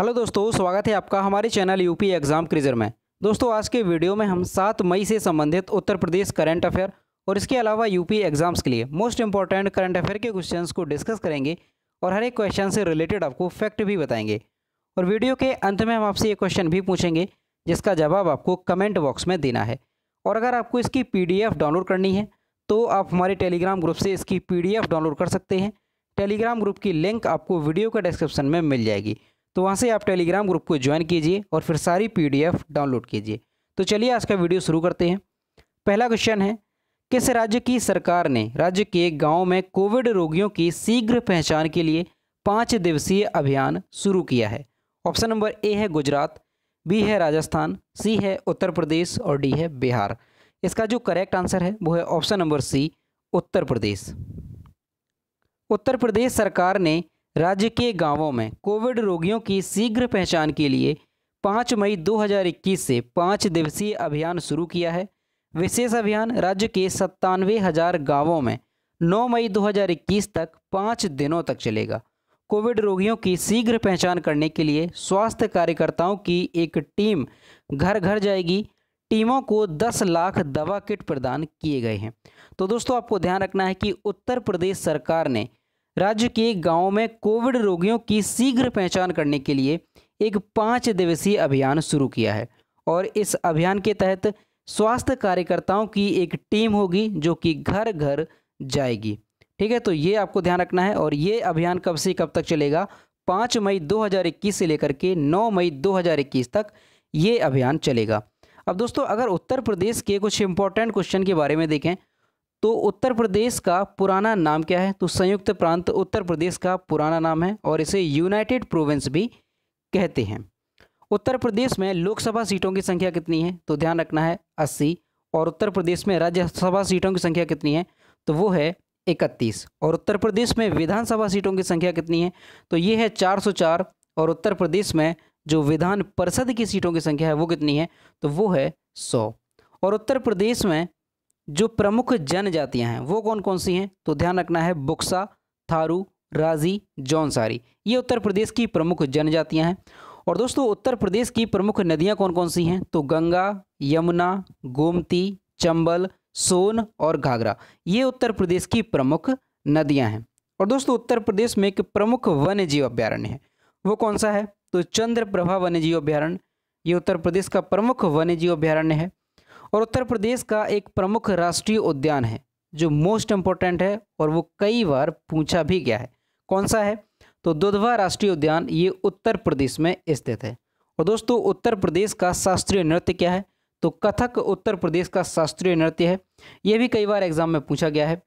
Hello दोस्तों स्वागत है आपका हमारे चैनल यूपी एग्ज़ाम क्रीजर में दोस्तों आज के वीडियो में हम सात मई से संबंधित उत्तर प्रदेश करंट अफेयर और इसके अलावा यूपी एग्ज़ाम्स के लिए मोस्ट इंपॉर्टेंट करंट अफेयर के क्वेश्चन को डिस्कस करेंगे और हर एक क्वेश्चन से रिलेटेड आपको फैक्ट भी बताएंगे और वीडियो के अंत में हम आपसे ये क्वेश्चन भी पूछेंगे जिसका जवाब आपको कमेंट बॉक्स में देना है और अगर आपको इसकी पी डाउनलोड करनी है तो आप हमारे टेलीग्राम ग्रुप से इसकी पी डाउनलोड कर सकते हैं टेलीग्राम ग्रुप की लिंक आपको वीडियो के डिस्क्रिप्शन में मिल जाएगी तो वहाँ से आप टेलीग्राम ग्रुप को ज्वाइन कीजिए और फिर सारी पी डाउनलोड कीजिए तो चलिए आज का वीडियो शुरू करते हैं पहला क्वेश्चन है किस राज्य की सरकार ने राज्य के गाँव में कोविड रोगियों की शीघ्र पहचान के लिए पाँच दिवसीय अभियान शुरू किया है ऑप्शन नंबर ए है गुजरात बी है राजस्थान सी है उत्तर प्रदेश और डी है बिहार इसका जो करेक्ट आंसर है वो है ऑप्शन नंबर सी उत्तर प्रदेश उत्तर प्रदेश सरकार ने राज्य के गांवों में कोविड रोगियों की शीघ्र पहचान के लिए 5 मई 2021 से पाँच दिवसीय अभियान शुरू किया है विशेष अभियान राज्य के सत्तानवे हज़ार गाँवों में 9 मई 2021 तक पाँच दिनों तक चलेगा कोविड रोगियों की शीघ्र पहचान करने के लिए स्वास्थ्य कार्यकर्ताओं की एक टीम घर घर जाएगी टीमों को 10 लाख दवा किट प्रदान किए गए हैं तो दोस्तों आपको ध्यान रखना है कि उत्तर प्रदेश सरकार ने राज्य के गाँव में कोविड रोगियों की शीघ्र पहचान करने के लिए एक पाँच दिवसीय अभियान शुरू किया है और इस अभियान के तहत स्वास्थ्य कार्यकर्ताओं की एक टीम होगी जो कि घर घर जाएगी ठीक है तो ये आपको ध्यान रखना है और ये अभियान कब से कब तक चलेगा पाँच मई 2021 से लेकर के नौ मई 2021 तक ये अभियान चलेगा अब दोस्तों अगर उत्तर प्रदेश के कुछ इंपॉर्टेंट क्वेश्चन के बारे में देखें तो उत्तर प्रदेश का पुराना नाम क्या है तो संयुक्त प्रांत उत्तर प्रदेश का पुराना नाम है और इसे यूनाइटेड प्रोविंस भी कहते हैं उत्तर प्रदेश में लोकसभा सीटों की संख्या कितनी है तो ध्यान रखना है अस्सी और उत्तर प्रदेश में राज्यसभा सीटों की संख्या कितनी है तो वो है इकतीस और उत्तर प्रदेश में विधानसभा सीटों की संख्या कितनी है तो ये है चार और उत्तर प्रदेश में जो विधान परिषद की सीटों की संख्या है वो कितनी है तो वो है सौ और उत्तर प्रदेश में जो प्रमुख जनजातियां हैं वो कौन कौन सी हैं तो ध्यान रखना है बुक्सा थारू राजी जौनसारी ये उत्तर प्रदेश की प्रमुख जनजातियां हैं और दोस्तों उत्तर प्रदेश की प्रमुख नदियां कौन कौन सी हैं तो गंगा यमुना गोमती चंबल सोन और घाघरा ये उत्तर प्रदेश की प्रमुख नदियां हैं और दोस्तों उत्तर प्रदेश में एक प्रमुख वन्य जीव अभ्यारण्य है वो कौन सा है तो चंद्रप्रभा वन्य जीव अभ्यारण्य ये उत्तर प्रदेश का प्रमुख वन्य जीव अभ्यारण्य है और उत्तर प्रदेश का एक प्रमुख राष्ट्रीय उद्यान है जो मोस्ट इम्पोर्टेंट है और वो कई बार पूछा भी गया है कौन सा है तो दुधवा राष्ट्रीय उद्यान ये उत्तर प्रदेश में स्थित है और दोस्तों उत्तर प्रदेश का शास्त्रीय नृत्य क्या है तो कथक उत्तर प्रदेश का शास्त्रीय नृत्य है यह भी कई बार एग्जाम में पूछा गया है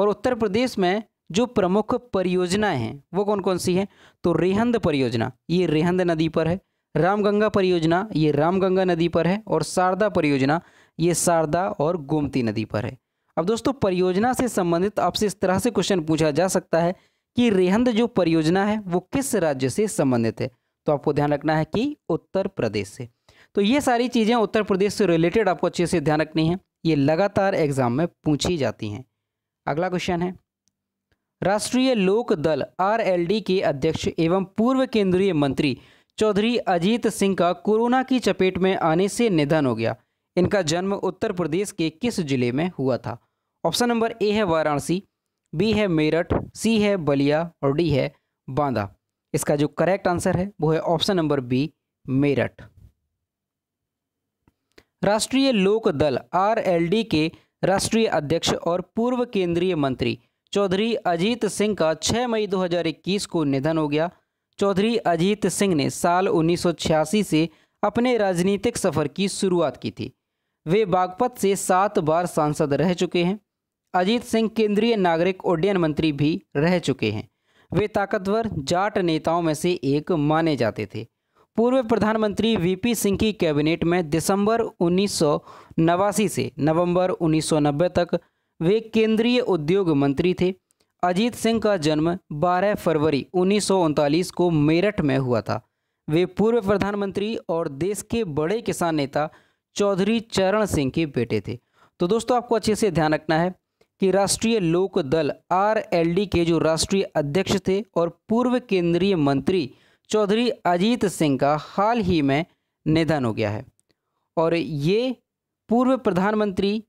और उत्तर प्रदेश में जो प्रमुख परियोजनाएं हैं वो कौन कौन सी हैं तो रेहंद परियोजना ये रेहंद नदी पर है रामगंगा परियोजना ये रामगंगा नदी पर है और शारदा परियोजना ये शारदा और गोमती नदी पर है अब दोस्तों परियोजना से संबंधित आपसे इस तरह से क्वेश्चन पूछा जा सकता है कि रेहंद जो परियोजना है वो किस राज्य से संबंधित है तो आपको ध्यान रखना है कि उत्तर प्रदेश से तो ये सारी चीज़ें उत्तर प्रदेश से रिलेटेड आपको अच्छे से ध्यान रखनी है ये लगातार एग्जाम में पूछी जाती हैं अगला क्वेश्चन है राष्ट्रीय लोक दल आर के अध्यक्ष एवं पूर्व केंद्रीय मंत्री चौधरी अजीत सिंह का कोरोना की चपेट में आने से निधन हो गया इनका जन्म उत्तर प्रदेश के किस जिले में हुआ था ऑप्शन नंबर ए है वाराणसी बी है मेरठ सी है बलिया और डी है बांदा इसका जो करेक्ट आंसर है वो है ऑप्शन नंबर बी मेरठ राष्ट्रीय लोक दल आर के राष्ट्रीय अध्यक्ष और पूर्व केंद्रीय मंत्री चौधरी अजीत सिंह का 6 मई 2021 को निधन हो गया चौधरी अजीत सिंह ने साल 1986 से अपने राजनीतिक सफर की शुरुआत की थी वे बागपत से सात बार सांसद रह चुके हैं अजीत सिंह केंद्रीय नागरिक उड्डयन मंत्री भी रह चुके हैं वे ताकतवर जाट नेताओं में से एक माने जाते थे पूर्व प्रधानमंत्री वीपी सिंह की कैबिनेट में दिसंबर उन्नीस से नवंबर 1990 तक वे केंद्रीय उद्योग मंत्री थे अजीत सिंह का जन्म 12 फरवरी उन्नीस को मेरठ में हुआ था वे पूर्व प्रधानमंत्री और देश के बड़े किसान नेता चौधरी चरण सिंह के बेटे थे तो दोस्तों आपको अच्छे से ध्यान रखना है कि राष्ट्रीय लोक दल आर के जो राष्ट्रीय अध्यक्ष थे और पूर्व केंद्रीय मंत्री चौधरी अजीत सिंह का हाल ही में निधन हो गया है और ये पूर्व प्रधानमंत्री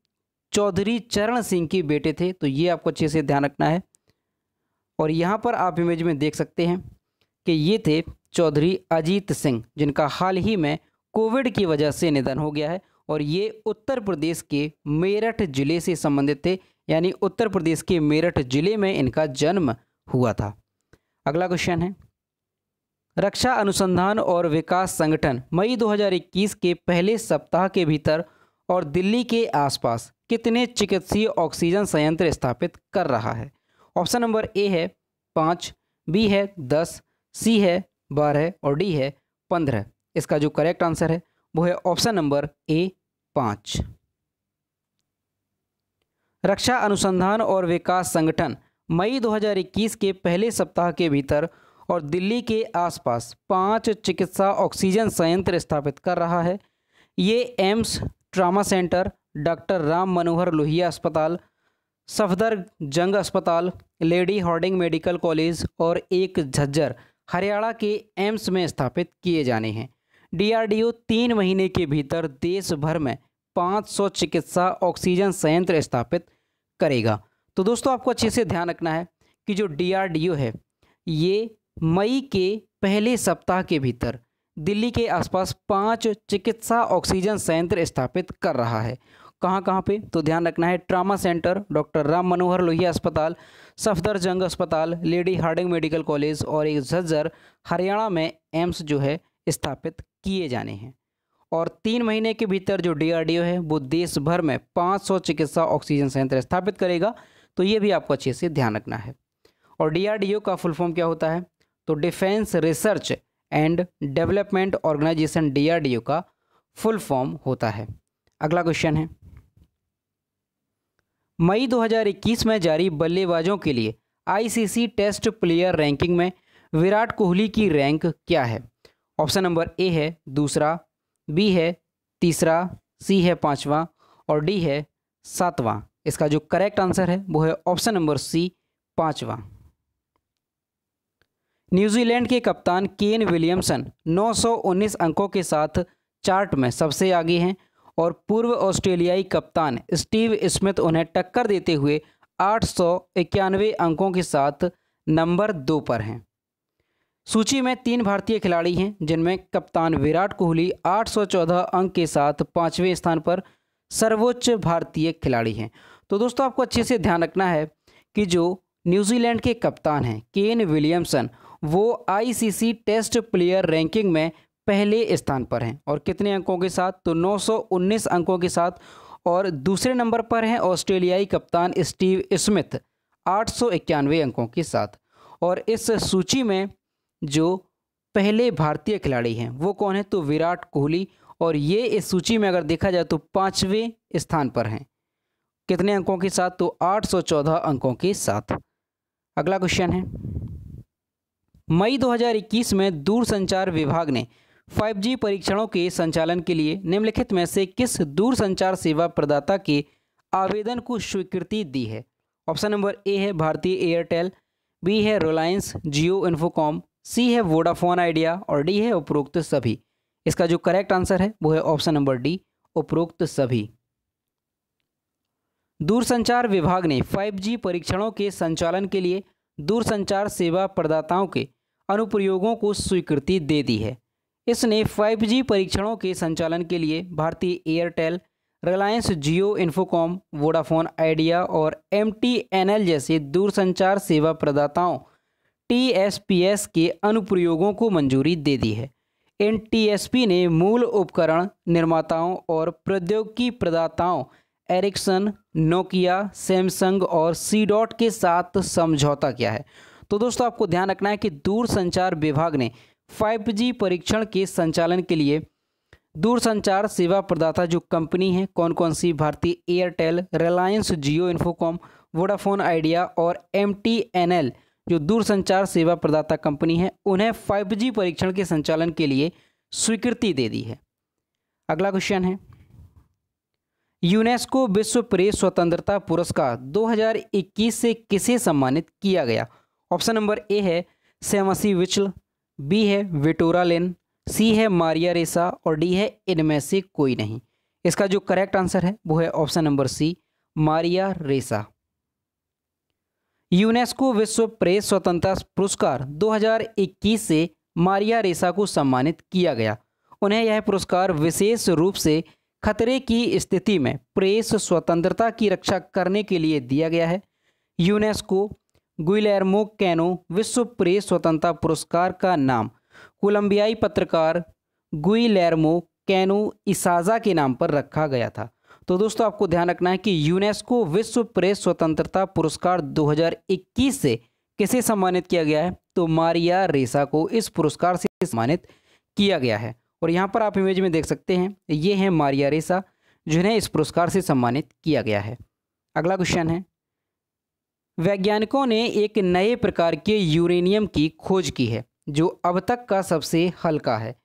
चौधरी चरण सिंह के बेटे थे तो ये आपको अच्छे से ध्यान रखना है और यहाँ पर आप इमेज में देख सकते हैं कि ये थे चौधरी अजीत सिंह जिनका हाल ही में कोविड की वजह से निधन हो गया है और ये उत्तर प्रदेश के मेरठ जिले से संबंधित थे यानी उत्तर प्रदेश के मेरठ जिले में इनका जन्म हुआ था अगला क्वेश्चन है रक्षा अनुसंधान और विकास संगठन मई 2021 के पहले सप्ताह के भीतर और दिल्ली के आसपास कितने चिकित्सीय ऑक्सीजन संयंत्र स्थापित कर रहा है ऑप्शन नंबर ए है पाँच बी है दस सी है बारह और डी है पंद्रह इसका जो करेक्ट आंसर है वो है ऑप्शन नंबर ए पाँच रक्षा अनुसंधान और विकास संगठन मई 2021 के पहले सप्ताह के भीतर और दिल्ली के आसपास पांच चिकित्सा ऑक्सीजन संयंत्र स्थापित कर रहा है ये AIIMS trauma centre doctor Ram Manohar Lohia अस्पताल सफदर जंग अस्पताल लेडी हॉर्डिंग मेडिकल कॉलेज और एक झज्जर हरियाणा के एम्स में स्थापित किए जाने हैं डीआरडीओ तीन महीने के भीतर देश भर में 500 चिकित्सा ऑक्सीजन संयंत्र स्थापित करेगा तो दोस्तों आपको अच्छे से ध्यान रखना है कि जो डीआरडीओ है ये मई के पहले सप्ताह के भीतर दिल्ली के आसपास पाँच चिकित्सा ऑक्सीजन संयंत्र स्थापित कर रहा है कहाँ कहाँ पे तो ध्यान रखना है trauma centre doctor Ram Manohar Lohia अस्पताल सफदरजंग अस्पताल लेडी हार्डिंग मेडिकल कॉलेज और एक झज्जर हरियाणा में एम्स जो है स्थापित किए जाने हैं और तीन महीने के भीतर जो डीआरडीओ है वो देश भर में 500 चिकित्सा ऑक्सीजन संयंत्र स्थापित करेगा तो ये भी आपको अच्छे से ध्यान रखना है और डीआरडीओ का फुल फॉर्म क्या होता है तो defence research and development organisation DRDO का फुल फॉर्म होता है अगला क्वेश्चन है मई 2021 में जारी बल्लेबाजों के लिए आईसीसी टेस्ट प्लेयर रैंकिंग में विराट कोहली की रैंक क्या है ऑप्शन नंबर ए है दूसरा बी है तीसरा सी है पाँचवा और डी है सातवां इसका जो करेक्ट आंसर है वो है ऑप्शन नंबर सी पांचवा न्यूजीलैंड के कप्तान केन विलियमसन 919 अंकों के साथ चार्ट में सबसे आगे हैं और पूर्व ऑस्ट्रेलियाई कप्तान स्टीव स्मिथ उन्हें टक्कर देते हुए आठ अंकों के साथ नंबर दो पर हैं सूची में तीन भारतीय खिलाड़ी हैं जिनमें कप्तान विराट कोहली 814 अंक के साथ पाँचवें स्थान पर सर्वोच्च भारतीय खिलाड़ी हैं तो दोस्तों आपको अच्छे से ध्यान रखना है कि जो न्यूजीलैंड के कप्तान हैं केन विलियमसन वो आईसीसी टेस्ट प्लेयर रैंकिंग में पहले स्थान पर हैं और कितने अंकों के साथ तो 919 अंकों के साथ और दूसरे नंबर पर हैं ऑस्ट्रेलियाई कप्तान स्टीव स्मिथ आठ अंकों के साथ और इस सूची में जो पहले भारतीय खिलाड़ी हैं वो कौन है तो विराट कोहली और ये इस सूची में अगर देखा जाए तो पाँचवें स्थान पर हैं कितने अंकों के साथ तो 814 अंकों के साथ अगला क्वेश्चन है मई 2021 में दूरसंचार विभाग ने 5G परीक्षणों के संचालन के लिए निम्नलिखित में से किस दूरसंचार सेवा प्रदाता के आवेदन को स्वीकृति दी है ऑप्शन नंबर ए है भारतीय एयरटेल बी है रिलायंस जियो इन्फोकॉम सी है वोडाफोन आइडिया और डी है उपरोक्त सभी इसका जो करेक्ट आंसर है वो है ऑप्शन नंबर डी उपरोक्त सभी दूरसंचार विभाग ने 5G परीक्षणों के संचालन के लिए दूरसंचार सेवा प्रदाताओं के अनुप्रयोगों को स्वीकृति दे दी है इसने 5G परीक्षणों के संचालन के लिए Bharti Airtel Reliance Jio Infocomm Vodafone Idea और एम जैसे दूरसंचार सेवा प्रदाताओं टीएसपीएस के अनुप्रयोगों को मंजूरी दे दी है एनटीएसपी ने मूल उपकरण निर्माताओं और प्रौद्योगिकी प्रदाताओं एरिक्सन नोकिया सैमसंग और सी डॉट के साथ समझौता किया है तो दोस्तों आपको ध्यान रखना है कि दूरसंचार विभाग ने 5G परीक्षण के संचालन के लिए दूरसंचार सेवा प्रदाता जो कंपनी है कौन कौन सी Bharti Airtel Reliance Jio Infocomm Vodafone Idea और एम टी जो दूरसंचार सेवा प्रदाता कंपनी है उन्हें 5G परीक्षण के संचालन के लिए स्वीकृति दे दी है अगला क्वेश्चन है यूनेस्को विश्व प्रेस स्वतंत्रता पुरस्कार 2021 से किसे सम्मानित किया गया ऑप्शन नंबर ए है सेमसी विचल बी है विटोरा लेन सी है मारिया रेसा और डी है इनमें से कोई नहीं इसका जो करेक्ट आंसर है वो है ऑप्शन नंबर सी मारिया रेसा यूनेस्को विश्व प्रेस स्वतंत्रता पुरस्कार 2021 से मारिया रेसा को सम्मानित किया गया उन्हें यह पुरस्कार विशेष रूप से खतरे की स्थिति में प्रेस स्वतंत्रता की रक्षा करने के लिए दिया गया है यूनेस्को गुइलेरमो कैनो विश्व प्रेस स्वतंत्रता पुरस्कार का नाम कोलंबियाई पत्रकार गुइलेरमो कैनो इसाजा के नाम पर रखा गया था तो दोस्तों आपको ध्यान रखना है कि यूनेस्को विश्व प्रेस स्वतंत्रता पुरस्कार 2021 से किसे सम्मानित किया गया है तो मारिया रेसा को इस पुरस्कार से सम्मानित किया गया है और यहाँ पर आप इमेज में देख सकते हैं ये है मारिया रेसा जिन्हें इस पुरस्कार से सम्मानित किया गया है अगला क्वेश्चन है वैज्ञानिकों ने एक नए प्रकार के यूरेनियम की खोज की है जो अब तक का सबसे हल्का है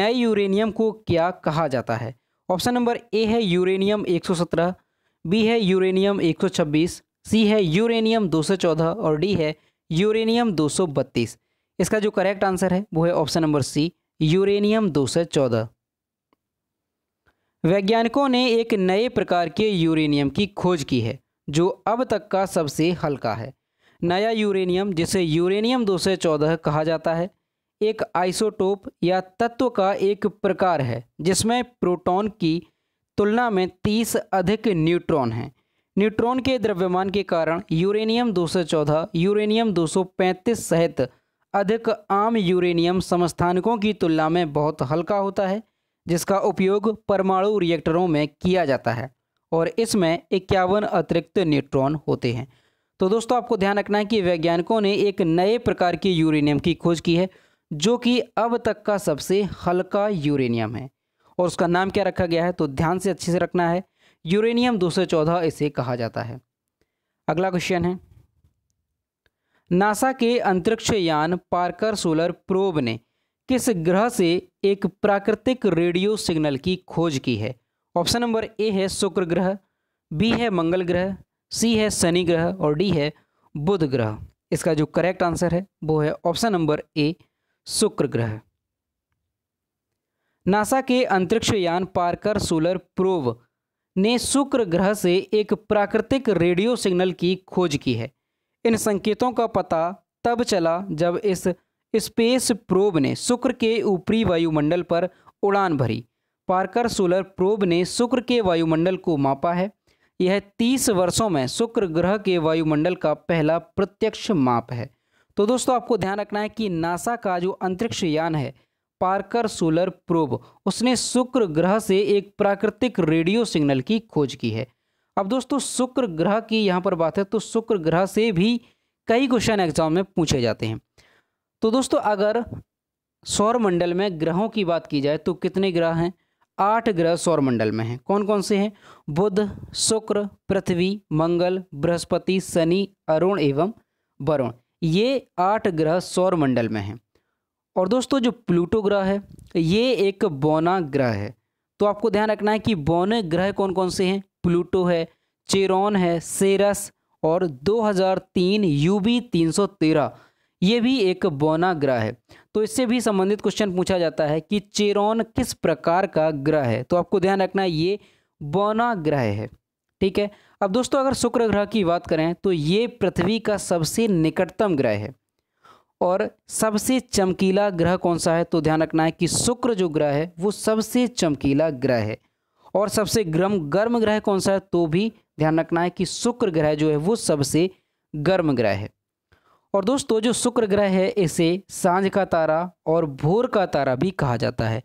नए यूरेनियम को क्या कहा जाता है ऑप्शन नंबर ए है यूरेनियम 117, बी है यूरेनियम 126, सी है यूरेनियम 214 और डी है यूरेनियम 232। इसका जो करेक्ट आंसर है वो है ऑप्शन नंबर सी यूरेनियम 214। वैज्ञानिकों ने एक नए प्रकार के यूरेनियम की खोज की है जो अब तक का सबसे हल्का है नया यूरेनियम जिसे यूरेनियम 214 कहा जाता है एक आइसोटोप या तत्व का एक प्रकार है जिसमें प्रोटॉन की तुलना में तीस अधिक न्यूट्रॉन हैं न्यूट्रॉन के द्रव्यमान के कारण यूरेनियम 214, यूरेनियम 235 सहित अधिक आम यूरेनियम समस्थानकों की तुलना में बहुत हल्का होता है जिसका उपयोग परमाणु रिएक्टरों में किया जाता है और इसमें इक्यावन अतिरिक्त न्यूट्रॉन होते हैं तो दोस्तों आपको ध्यान रखना है कि वैज्ञानिकों ने एक नए प्रकार की यूरेनियम की खोज की है जो कि अब तक का सबसे हल्का यूरेनियम है और उसका नाम क्या रखा गया है तो ध्यान से अच्छे से रखना है यूरेनियम दो इसे कहा जाता है अगला क्वेश्चन है नासा के अंतरिक्ष यान पार्कर सोलर प्रोब ने किस ग्रह से एक प्राकृतिक रेडियो सिग्नल की खोज की है ऑप्शन नंबर ए है शुक्र ग्रह बी है मंगल ग्रह सी है शनि ग्रह और डी है बुध ग्रह इसका जो करेक्ट आंसर है वो है ऑप्शन नंबर ए शुक्र ग्रह नासा के अंतरिक्ष यान पार्कर सोलर प्रोव ने शुक्र ग्रह से एक प्राकृतिक रेडियो सिग्नल की खोज की है इन संकेतों का पता तब चला जब इस स्पेस प्रोब ने शुक्र के ऊपरी वायुमंडल पर उड़ान भरी पार्कर सोलर प्रोब ने शुक्र के वायुमंडल को मापा है यह 30 वर्षों में शुक्र ग्रह के वायुमंडल का पहला प्रत्यक्ष माप है तो दोस्तों आपको ध्यान रखना है कि नासा का जो अंतरिक्ष यान है पार्कर सोलर प्रोब उसने शुक्र ग्रह से एक प्राकृतिक रेडियो सिग्नल की खोज की है अब दोस्तों शुक्र ग्रह की यहाँ पर बात है तो शुक्र ग्रह से भी कई क्वेश्चन एग्जाम में पूछे जाते हैं तो दोस्तों अगर सौरमंडल में ग्रहों की बात की जाए तो कितने ग्रह हैं आठ ग्रह सौरमंडल में हैं कौन कौन से हैं बुध शुक्र पृथ्वी मंगल बृहस्पति शनि अरुण एवं वरुण ये आठ ग्रह सौर मंडल में हैं और दोस्तों जो प्लूटो ग्रह है ये एक बौना ग्रह है तो आपको ध्यान रखना है कि बौने ग्रह कौन कौन से हैं प्लूटो है चेरोन है सेरस और 2003 यूबी 313 ये भी एक बौना ग्रह है तो इससे भी संबंधित क्वेश्चन पूछा जाता है कि चेरोन किस प्रकार का ग्रह है तो आपको ध्यान रखना है ये बौना ग्रह है ठीक है अब दोस्तों अगर शुक्र ग्रह की बात करें तो ये पृथ्वी का सबसे निकटतम ग्रह है और सबसे चमकीला ग्रह कौन सा है तो ध्यान रखना है कि शुक्र जो ग्रह है वो सबसे चमकीला ग्रह है और सबसे गर्म गर्म ग्रह कौन सा है तो भी ध्यान रखना है कि शुक्र ग्रह जो है वो सबसे गर्म ग्रह है और दोस्तों जो शुक्र ग्रह है इसे सांझ का तारा और भोर का तारा भी कहा जाता है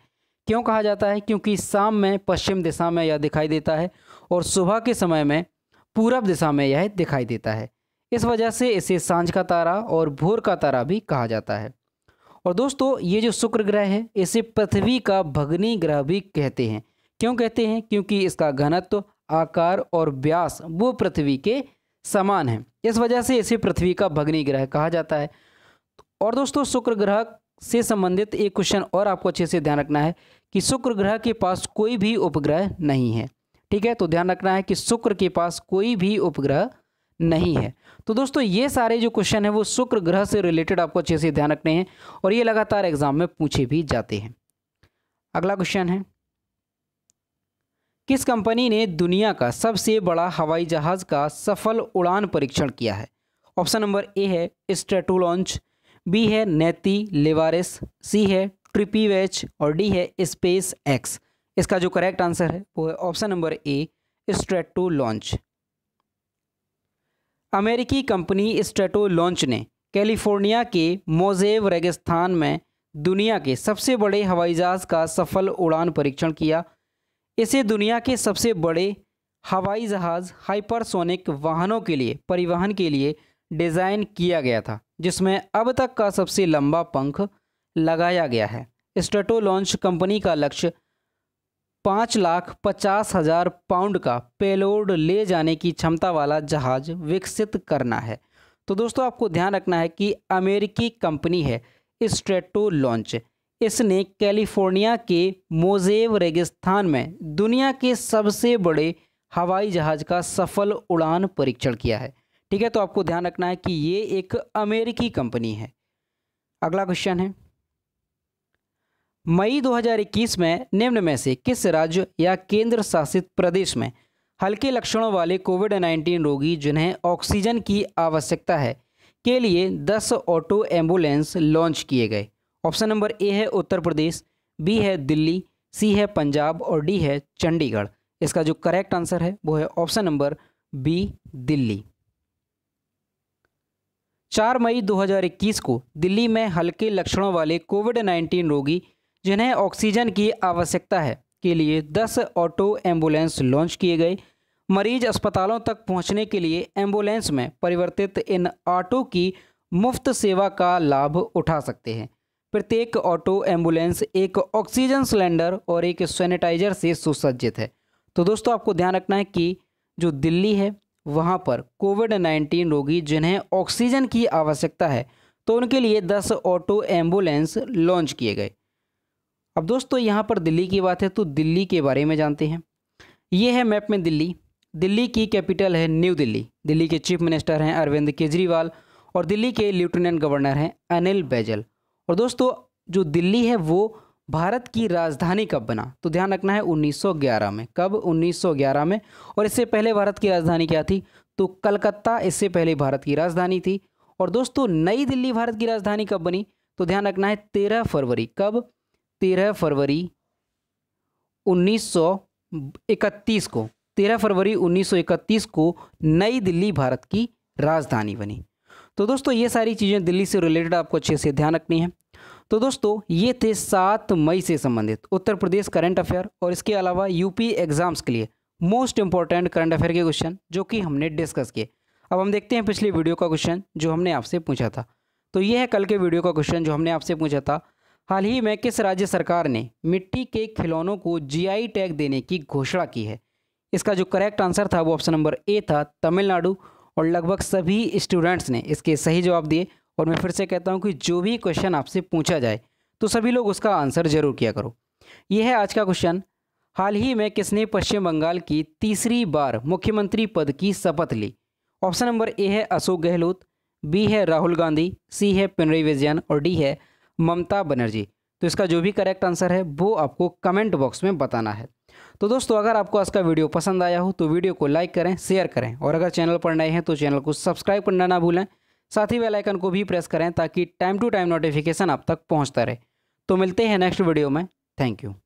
क्यों कहा जाता है क्योंकि शाम में पश्चिम दिशा में यह दिखाई देता है और सुबह के समय में पूरब दिशा में यह दिखाई देता है इस वजह से इसे सांझ का तारा और भोर का तारा भी कहा जाता है और दोस्तों ये जो शुक्र ग्रह है इसे पृथ्वी का भगनी ग्रह भी कहते हैं क्यों कहते हैं क्योंकि इसका घनत्व आकार और व्यास वो पृथ्वी के समान है इस वजह से इसे पृथ्वी का भगनी ग्रह कहा जाता है और दोस्तों शुक्र ग्रह से संबंधित एक क्वेश्चन और आपको अच्छे से ध्यान रखना है कि शुक्र ग्रह के पास कोई भी उपग्रह नहीं है ठीक है तो ध्यान रखना है कि शुक्र के पास कोई भी उपग्रह नहीं है तो दोस्तों ये सारे जो क्वेश्चन है वो शुक्र ग्रह से रिलेटेड आपको अच्छे से ध्यान रखने हैं और ये लगातार एग्जाम में पूछे भी जाते हैं अगला क्वेश्चन है किस कंपनी ने दुनिया का सबसे बड़ा हवाई जहाज का सफल उड़ान परीक्षण किया है ऑप्शन नंबर ए है स्टेटू लॉन्च बी है नैती लेवारिस सी है वेच और डी है स्पेस एक्स इसका जो करेक्ट आंसर है वो है option number A Stratolaunch अमेरिकी कंपनी स्ट्रेटो लॉन्च ने कैलिफोर्निया के मोजेव रेगिस्तान में दुनिया के सबसे बड़े हवाई जहाज़ का सफल उड़ान परीक्षण किया इसे दुनिया के सबसे बड़े हवाई जहाज़ हाइपरसोनिक वाहनों के लिए परिवहन के लिए डिज़ाइन किया गया था जिसमें अब तक का सबसे लंबा पंख लगाया गया है स्टेटो लॉन्च कंपनी का लक्ष्य पाँच लाख पचास हजार पाउंड का पेलोड ले जाने की क्षमता वाला जहाज विकसित करना है तो दोस्तों आपको ध्यान रखना है कि अमेरिकी कंपनी है स्ट्रेटो लॉन्च इसने कैलिफोर्निया के मोजेव रेगिस्तान में दुनिया के सबसे बड़े हवाई जहाज का सफल उड़ान परीक्षण किया है ठीक है तो आपको ध्यान रखना है कि ये एक अमेरिकी कंपनी है अगला क्वेश्चन है मई 2021 में निम्न में से किस राज्य या केंद्र शासित प्रदेश में हल्के लक्षणों वाले कोविड 19 रोगी जिन्हें ऑक्सीजन की आवश्यकता है के लिए 10 ऑटो एम्बुलेंस लॉन्च किए गए ऑप्शन नंबर ए है उत्तर प्रदेश बी है दिल्ली सी है पंजाब और डी है चंडीगढ़ इसका जो करेक्ट आंसर है वो है ऑप्शन नंबर बी दिल्ली चार मई 2021 को दिल्ली में हल्के लक्षणों वाले कोविड 19 रोगी जिन्हें ऑक्सीजन की आवश्यकता है के लिए 10 ऑटो एम्बुलेंस लॉन्च किए गए मरीज अस्पतालों तक पहुंचने के लिए एम्बुलेंस में परिवर्तित इन ऑटो की मुफ्त सेवा का लाभ उठा सकते हैं प्रत्येक ऑटो एम्बुलेंस एक ऑक्सीजन सिलेंडर और एक सैनिटाइजर से सुसज्जित है तो दोस्तों आपको ध्यान रखना है कि जो दिल्ली है वहाँ पर कोविड नाइन्टीन रोगी जिन्हें ऑक्सीजन की आवश्यकता है तो उनके लिए दस ऑटो एम्बुलेंस लॉन्च किए गए अब दोस्तों यहाँ पर दिल्ली की बात है तो दिल्ली के बारे में जानते हैं ये है मैप में दिल्ली दिल्ली की कैपिटल है न्यू दिल्ली दिल्ली के चीफ मिनिस्टर हैं अरविंद केजरीवाल और दिल्ली के लेफ्टिनेंट गवर्नर हैं अनिल बैजल और दोस्तों जो दिल्ली है वो भारत की राजधानी कब बना तो ध्यान रखना है 1911 में कब 1911 में और इससे पहले भारत की राजधानी क्या थी तो कलकत्ता इससे पहले भारत की राजधानी थी और दोस्तों नई दिल्ली भारत की राजधानी कब बनी तो ध्यान रखना है 13 फरवरी कब तेरह फरवरी उन्नीस इकतीस को तेरह फरवरी 1931 को नई दिल्ली भारत की राजधानी बनी तो दोस्तों ये सारी चीज़ें दिल्ली से रिलेटेड आपको अच्छे से ध्यान रखनी है तो दोस्तों ये थे सात मई से संबंधित उत्तर प्रदेश करंट अफेयर और इसके अलावा यूपी एग्जाम्स के लिए मोस्ट इंपॉर्टेंट करंट अफेयर के क्वेश्चन जो कि हमने डिस्कस किए अब हम देखते हैं पिछली वीडियो का क्वेश्चन जो हमने आपसे पूछा था तो ये है कल के वीडियो का क्वेश्चन जो हमने आपसे पूछा था हाल ही में किस राज्य सरकार ने मिट्टी के खिलौनों को जीआई टैग देने की घोषणा की है इसका जो करेक्ट आंसर था वो ऑप्शन नंबर ए था तमिलनाडु और लगभग सभी स्टूडेंट्स ने इसके सही जवाब दिए और मैं फिर से कहता हूँ कि जो भी क्वेश्चन आपसे पूछा जाए तो सभी लोग उसका आंसर जरूर किया करो यह है आज का क्वेश्चन हाल ही में किसने पश्चिम बंगाल की तीसरी बार मुख्यमंत्री पद की शपथ ली ऑप्शन नंबर ए है अशोक गहलोत बी है राहुल गांधी सी है पिनरी विजयन और डी है ममता बनर्जी तो इसका जो भी करेक्ट आंसर है वो आपको कमेंट बॉक्स में बताना है तो दोस्तों अगर आपको आज का वीडियो पसंद आया हो तो वीडियो को लाइक करें शेयर करें और अगर चैनल पर नए हैं तो चैनल को सब्सक्राइब करना ना भूलें साथ ही बेल आइकन को भी प्रेस करें ताकि टाइम टू टाइम नोटिफिकेशन आप तक पहुंचता रहे तो मिलते हैं नेक्स्ट वीडियो में थैंक यू